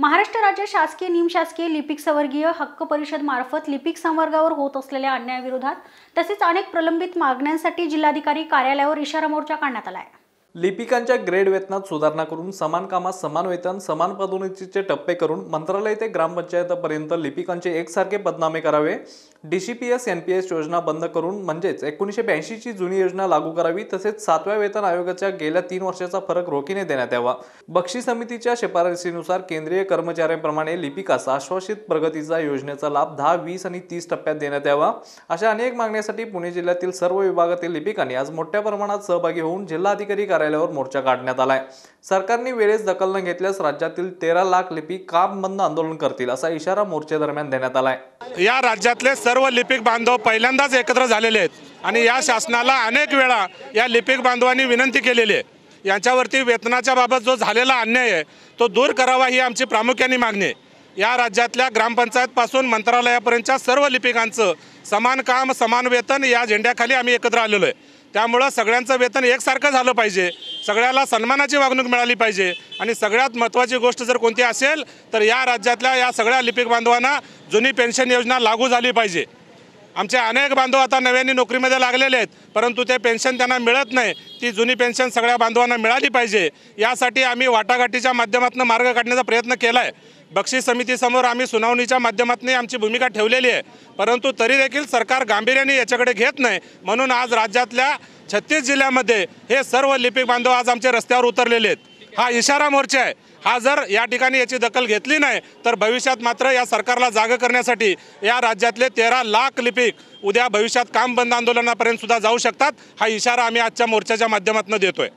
महाराष्ट्र राज्य शासकीय निमशासकीय लिपिक संवर्गीय हक्क परिषद मार्फत लिपिक संवर्गावर होत असलेल्या अन्यायाविरोधात तसेच अनेक प्रलंबित मागण्यांसाठी जिल्हाधिकारी कार्यालयावर इशारा मोर्चा काढण्यात आला आहे लिपिकांच्या ग्रेड वेतनात सुधारणा करून समान कामात समान वेतन समान पदोन्नतीचे टप्पे करून मंत्रालय ते ग्रामपंचायतपर्यंत लिपिकांचे एकसारखे बदनामे करावे D C P S N P S योजना बंद करून म्हणजेच एकोणीसशे ब्याऐंशीची जुनी योजना लागू करावी तसेच सातव्या वेतन आयोगाच्या गेल्या तीन वर्षाचा फरक रोखीने देण्यात यावा बक्षी समितीच्या शिफारसीनुसार केंद्रीय कर्मचाऱ्यांप्रमाणे लिपिकास आश्वासित प्रगतीचा योजनेचा लाभ दहा वीस आणि तीस टप्प्यात देण्यात यावा अशा अनेक मागण्यासाठी पुणे जिल्ह्यातील सर्व विभागातील लिपिकांनी आज मोठ्या प्रमाणात सहभागी होऊन जिल्हाधिकारी कार्यालयावर मोर्चा काढण्यात आलाय सरकारने वेळेस दखल न घेतल्यास राज्यातील तेरा लाख लिपी काम बंद आंदोलन करतील असा इशारा दरम्यान देण्यात आलाय या राज्यातले सर्व लिपिक बांधव पहिल्यांदाच एकत्र झालेले आहेत आणि या शासनाला अनेक वेळा या लिपिक बांधवांनी विनंती केलेली आहे यांच्यावरती वेतनाच्या बाबत जो झालेला अन्याय आहे तो दूर करावा ही आमची प्रामुख्याने मागणी आहे या राज्यातल्या ग्रामपंचायतपासून मंत्रालयापर्यंतच्या सर्व लिपिकांचं समान काम समान वेतन या झेंड्याखाली आम्ही एकत्र आलेलो आहे त्यामुळं सगळ्यांचं वेतन एकसारखं झालं पाहिजे सगळ्याला सन्मानाची वागणूक मिळाली पाहिजे आणि सगळ्यात महत्त्वाची गोष्ट जर कोणती असेल तर या राज्यातल्या या सगळ्या लिपिक बांधवांना जुनी पेन्शन योजना लागू झाली पाहिजे आमचे अनेक बांधव आता नव्याने नोकरीमध्ये लागलेले आहेत परंतु ते पेन्शन त्यांना मिळत नाही ती जुनी पेन्शन सगळ्या बांधवांना मिळाली पाहिजे यासाठी आम्ही वाटाघाटीच्या माध्यमातून मार्ग काढण्याचा प्रयत्न केला आहे बक्षीस समितीसमोर आम्ही सुनावणीच्या माध्यमातून आमची भूमिका ठेवलेली आहे परंतु तरी देखील सरकार गांभीर्याने याच्याकडे घेत नाही म्हणून आज राज्यातल्या छत्तीस जिल्ह्यामध्ये हे सर्व लिपिक बांधव आज आमच्या रस्त्यावर उतरलेले आहेत हा इशारा मोर्चा आहे हा जर या ठिकाणी याची दखल घेतली नाही तर भविष्यात मात्र या सरकारला जागं करण्यासाठी या राज्यातले तेरा लाख लिपिक उद्या भविष्यात काम बंद आंदोलनापर्यंत सुद्धा जाऊ शकतात हा इशारा आम्ही आजच्या मोर्चाच्या माध्यमातून देतोय